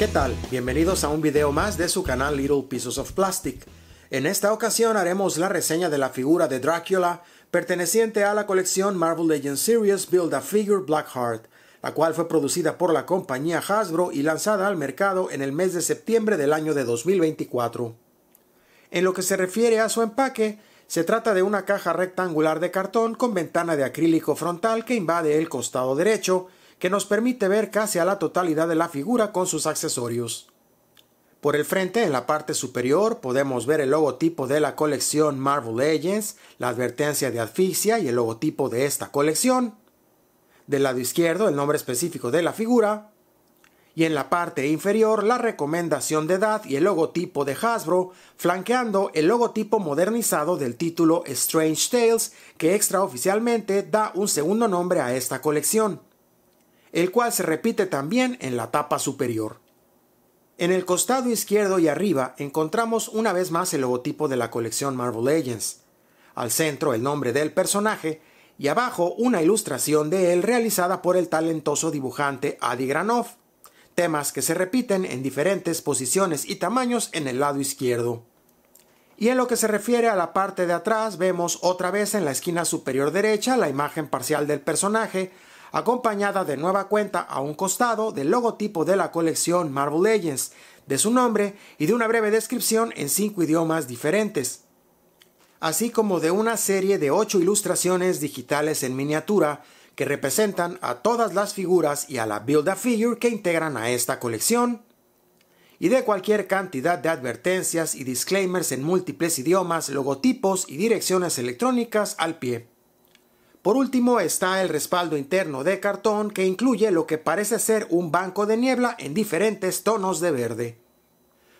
¿Qué tal? Bienvenidos a un video más de su canal Little Pieces of Plastic. En esta ocasión haremos la reseña de la figura de Drácula perteneciente a la colección Marvel Legends Series Build a Figure Blackheart, la cual fue producida por la compañía Hasbro y lanzada al mercado en el mes de septiembre del año de 2024. En lo que se refiere a su empaque, se trata de una caja rectangular de cartón con ventana de acrílico frontal que invade el costado derecho que nos permite ver casi a la totalidad de la figura con sus accesorios. Por el frente, en la parte superior, podemos ver el logotipo de la colección Marvel Legends, la advertencia de asfixia y el logotipo de esta colección. Del lado izquierdo, el nombre específico de la figura. Y en la parte inferior, la recomendación de edad y el logotipo de Hasbro, flanqueando el logotipo modernizado del título Strange Tales, que extraoficialmente da un segundo nombre a esta colección el cual se repite también en la tapa superior. En el costado izquierdo y arriba encontramos una vez más el logotipo de la colección Marvel Legends, al centro el nombre del personaje y abajo una ilustración de él realizada por el talentoso dibujante Adi Granov, temas que se repiten en diferentes posiciones y tamaños en el lado izquierdo. Y en lo que se refiere a la parte de atrás vemos otra vez en la esquina superior derecha la imagen parcial del personaje acompañada de nueva cuenta a un costado del logotipo de la colección Marvel Legends, de su nombre y de una breve descripción en cinco idiomas diferentes, así como de una serie de ocho ilustraciones digitales en miniatura que representan a todas las figuras y a la Build-A-Figure que integran a esta colección, y de cualquier cantidad de advertencias y disclaimers en múltiples idiomas, logotipos y direcciones electrónicas al pie. Por último está el respaldo interno de cartón que incluye lo que parece ser un banco de niebla en diferentes tonos de verde.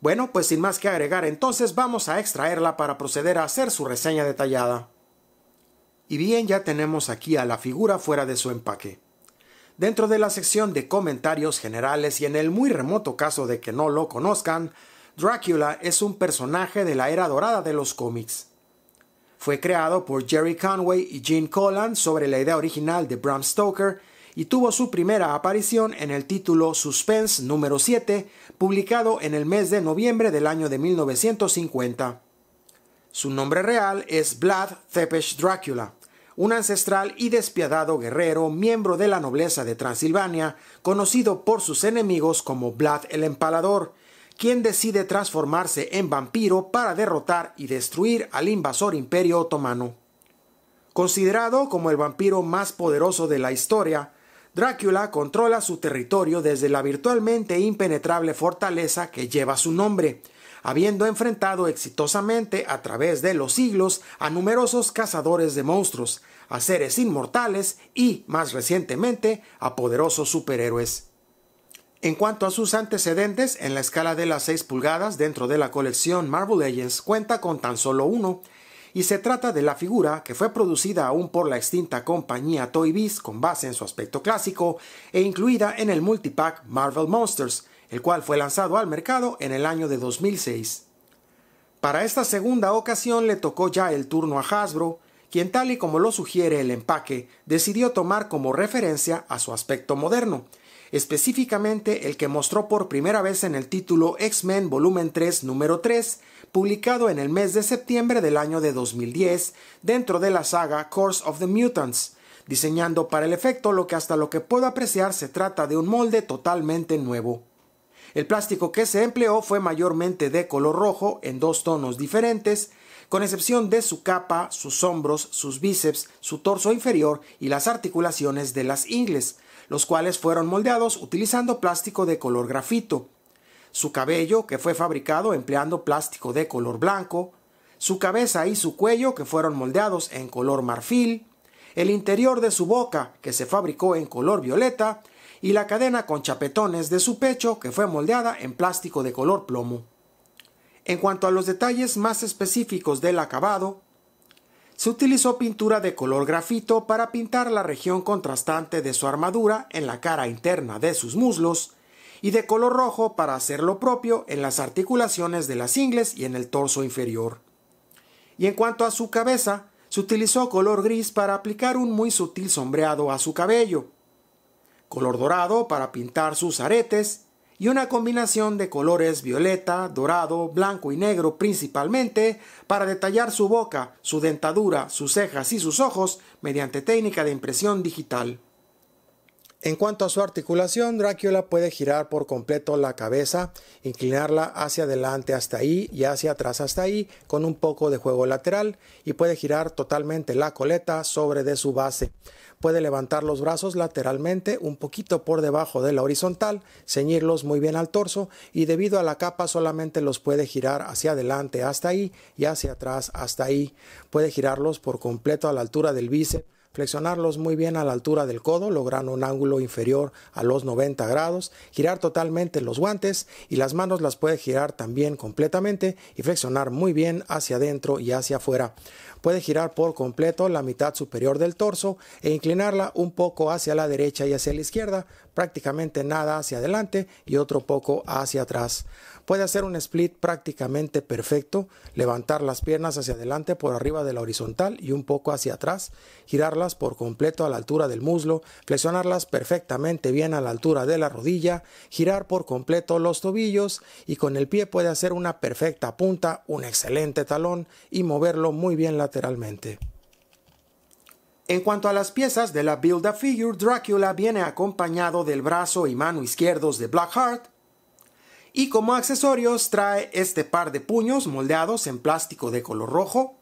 Bueno, pues sin más que agregar entonces vamos a extraerla para proceder a hacer su reseña detallada. Y bien, ya tenemos aquí a la figura fuera de su empaque. Dentro de la sección de comentarios generales y en el muy remoto caso de que no lo conozcan, Drácula es un personaje de la era dorada de los cómics. Fue creado por Jerry Conway y Gene Colan sobre la idea original de Bram Stoker y tuvo su primera aparición en el título Suspense número 7, publicado en el mes de noviembre del año de 1950. Su nombre real es Vlad Tepes Drácula, un ancestral y despiadado guerrero miembro de la nobleza de Transilvania, conocido por sus enemigos como Vlad el Empalador, quien decide transformarse en vampiro para derrotar y destruir al invasor imperio otomano. Considerado como el vampiro más poderoso de la historia, Drácula controla su territorio desde la virtualmente impenetrable fortaleza que lleva su nombre, habiendo enfrentado exitosamente a través de los siglos a numerosos cazadores de monstruos, a seres inmortales y, más recientemente, a poderosos superhéroes. En cuanto a sus antecedentes, en la escala de las 6 pulgadas dentro de la colección Marvel Legends cuenta con tan solo uno, y se trata de la figura que fue producida aún por la extinta compañía Toy Biz con base en su aspecto clásico e incluida en el multipack Marvel Monsters, el cual fue lanzado al mercado en el año de 2006. Para esta segunda ocasión le tocó ya el turno a Hasbro, quien tal y como lo sugiere el empaque, decidió tomar como referencia a su aspecto moderno, específicamente el que mostró por primera vez en el título X-Men Volumen 3, número 3, publicado en el mes de septiembre del año de 2010 dentro de la saga Course of the Mutants, diseñando para el efecto lo que hasta lo que puedo apreciar se trata de un molde totalmente nuevo. El plástico que se empleó fue mayormente de color rojo en dos tonos diferentes, con excepción de su capa, sus hombros, sus bíceps, su torso inferior y las articulaciones de las ingles, los cuales fueron moldeados utilizando plástico de color grafito, su cabello que fue fabricado empleando plástico de color blanco, su cabeza y su cuello que fueron moldeados en color marfil, el interior de su boca que se fabricó en color violeta y la cadena con chapetones de su pecho que fue moldeada en plástico de color plomo. En cuanto a los detalles más específicos del acabado, se utilizó pintura de color grafito para pintar la región contrastante de su armadura en la cara interna de sus muslos y de color rojo para hacer lo propio en las articulaciones de las ingles y en el torso inferior. Y en cuanto a su cabeza, se utilizó color gris para aplicar un muy sutil sombreado a su cabello, color dorado para pintar sus aretes y una combinación de colores violeta, dorado, blanco y negro principalmente para detallar su boca, su dentadura, sus cejas y sus ojos mediante técnica de impresión digital. En cuanto a su articulación, Drácula puede girar por completo la cabeza, inclinarla hacia adelante hasta ahí y hacia atrás hasta ahí con un poco de juego lateral y puede girar totalmente la coleta sobre de su base. Puede levantar los brazos lateralmente un poquito por debajo de la horizontal, ceñirlos muy bien al torso y debido a la capa solamente los puede girar hacia adelante hasta ahí y hacia atrás hasta ahí. Puede girarlos por completo a la altura del bíceps flexionarlos muy bien a la altura del codo, logrando un ángulo inferior a los 90 grados, girar totalmente los guantes y las manos las puede girar también completamente y flexionar muy bien hacia adentro y hacia afuera. Puede girar por completo la mitad superior del torso e inclinarla un poco hacia la derecha y hacia la izquierda prácticamente nada hacia adelante y otro poco hacia atrás. Puede hacer un split prácticamente perfecto, levantar las piernas hacia adelante por arriba de la horizontal y un poco hacia atrás, girarlas por completo a la altura del muslo, flexionarlas perfectamente bien a la altura de la rodilla, girar por completo los tobillos y con el pie puede hacer una perfecta punta, un excelente talón y moverlo muy bien lateralmente. En cuanto a las piezas de la Build a Figure, Drácula viene acompañado del brazo y mano izquierdos de Blackheart. Y como accesorios trae este par de puños moldeados en plástico de color rojo,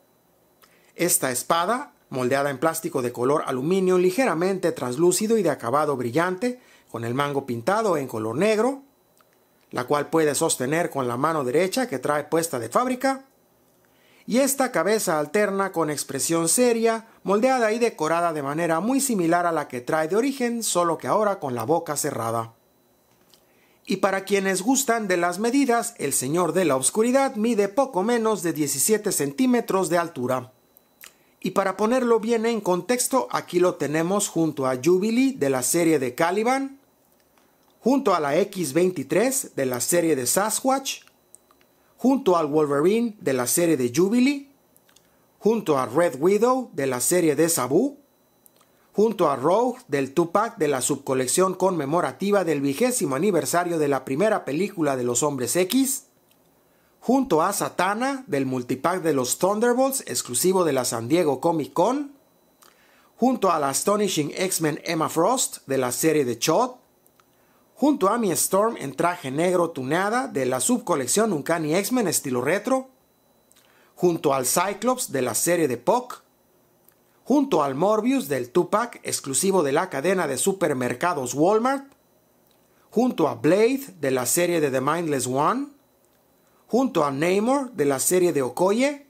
esta espada moldeada en plástico de color aluminio ligeramente translúcido y de acabado brillante, con el mango pintado en color negro, la cual puede sostener con la mano derecha que trae puesta de fábrica, y esta cabeza alterna con expresión seria, moldeada y decorada de manera muy similar a la que trae de origen, solo que ahora con la boca cerrada. Y para quienes gustan de las medidas, el Señor de la oscuridad mide poco menos de 17 centímetros de altura. Y para ponerlo bien en contexto, aquí lo tenemos junto a Jubilee de la serie de Caliban, junto a la X-23 de la serie de Sasquatch, junto al Wolverine de la serie de Jubilee, junto a Red Widow de la serie de Sabu, junto a Rogue del Tupac de la subcolección conmemorativa del vigésimo aniversario de la primera película de los Hombres X, junto a Satana del multipack de los Thunderbolts exclusivo de la San Diego Comic Con, junto a la Astonishing X-Men Emma Frost de la serie de Chod, junto a mi Storm en traje negro tuneada de la subcolección Uncanny X-Men estilo retro, junto al Cyclops de la serie de Puck, junto al Morbius del Tupac exclusivo de la cadena de supermercados Walmart, junto a Blade de la serie de The Mindless One, junto a Namor de la serie de Okoye,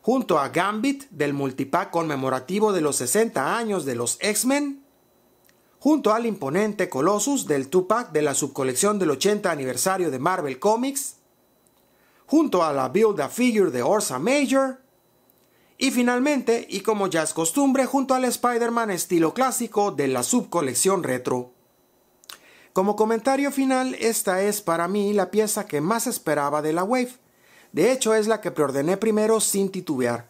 junto a Gambit del multipack conmemorativo de los 60 años de los X-Men, junto al imponente Colossus del Tupac de la subcolección del 80 aniversario de Marvel Comics, junto a la Build a Figure de Orsa Major, y finalmente, y como ya es costumbre, junto al Spider-Man estilo clásico de la subcolección retro. Como comentario final, esta es para mí la pieza que más esperaba de la Wave. De hecho, es la que preordené primero sin titubear.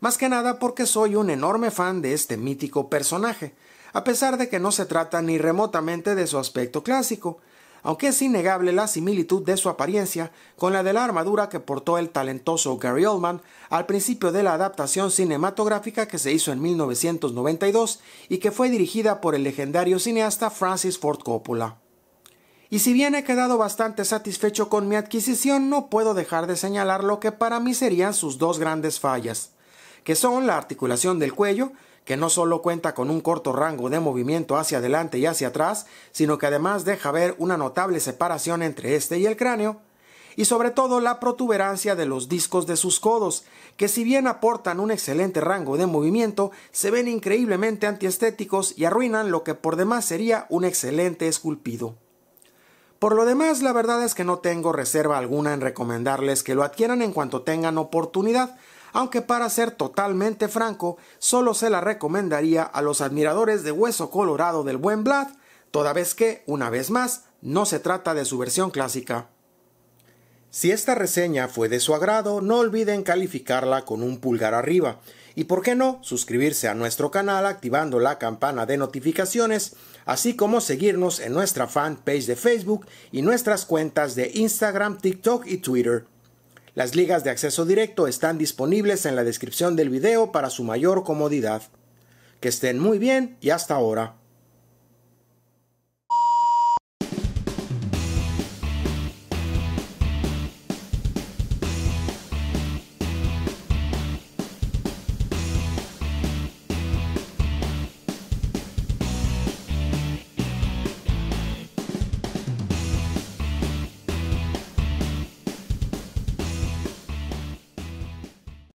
Más que nada porque soy un enorme fan de este mítico personaje, a pesar de que no se trata ni remotamente de su aspecto clásico, aunque es innegable la similitud de su apariencia con la de la armadura que portó el talentoso Gary Oldman al principio de la adaptación cinematográfica que se hizo en 1992 y que fue dirigida por el legendario cineasta Francis Ford Coppola. Y si bien he quedado bastante satisfecho con mi adquisición, no puedo dejar de señalar lo que para mí serían sus dos grandes fallas, que son la articulación del cuello, que no solo cuenta con un corto rango de movimiento hacia adelante y hacia atrás, sino que además deja ver una notable separación entre este y el cráneo, y sobre todo la protuberancia de los discos de sus codos, que si bien aportan un excelente rango de movimiento, se ven increíblemente antiestéticos y arruinan lo que por demás sería un excelente esculpido. Por lo demás, la verdad es que no tengo reserva alguna en recomendarles que lo adquieran en cuanto tengan oportunidad, aunque para ser totalmente franco, solo se la recomendaría a los admiradores de Hueso Colorado del Buen Blad, toda vez que, una vez más, no se trata de su versión clásica. Si esta reseña fue de su agrado, no olviden calificarla con un pulgar arriba y, por qué no, suscribirse a nuestro canal activando la campana de notificaciones, así como seguirnos en nuestra fanpage de Facebook y nuestras cuentas de Instagram, TikTok y Twitter. Las ligas de acceso directo están disponibles en la descripción del video para su mayor comodidad. Que estén muy bien y hasta ahora.